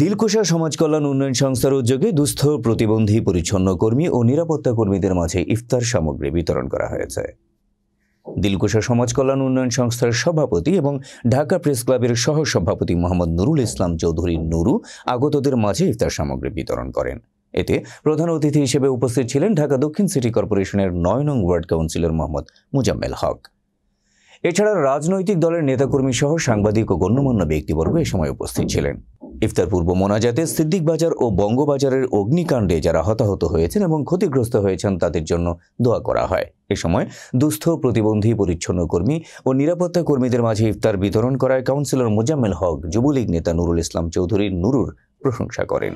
দিলকুশা সমাজ কল্যাণ উন্নয়ন সংস্থার উদ্যোগে দুস্থ প্রতিবন্ধী পরিচ্ছন্ন কর্মী ও নিরাপত্তা কর্মীদের মাঝে ইফতার সামগ্রী বিতরণ করা হয়েছে দিলকুশা সমাজ কল্যাণ উন্নয়ন সংস্থার সভাপতি এবং ঢাকা প্রেস ক্লাবের সহ সভাপতি মোহাম্মদ নুরুল ইসলাম চৌধুরী নুরু আগতদের মাঝে ইফতার সামগ্রী বিতরণ করেন এতে প্রধান অতিথি হিসেবে উপস্থিত ছিলেন ঢাকা দক্ষিণ সিটি কর্পোরেশনের নয় নং ওয়ার্ড কাউন্সিলর মোহাম্মদ মুজাম্মেল হক এছাড়া রাজনৈতিক দলের নেতাকর্মী সহ সাংবাদিক ও গণ্যমান্য ব্যক্তিবর্গ এ সময় উপস্থিত ছিলেন ইফতার পূর্ব মোনাজাতে সিদ্দিক বাজার ও বঙ্গবাজারের অগ্নিকাণ্ডে যারা হতাহত হয়েছেন এবং ক্ষতিগ্রস্ত হয়েছেন তাদের জন্য দোয়া করা হয় এ সময় দুস্থ প্রতিবন্ধী পরিচ্ছন্ন কর্মী ও নিরাপত্তা কর্মীদের মাঝে ইফতার বিতরণ করায় কাউন্সিলর মোজাম্মেল হক যুবলীগ নেতা নুরুল ইসলাম চৌধুরী নুরুর প্রশংসা করেন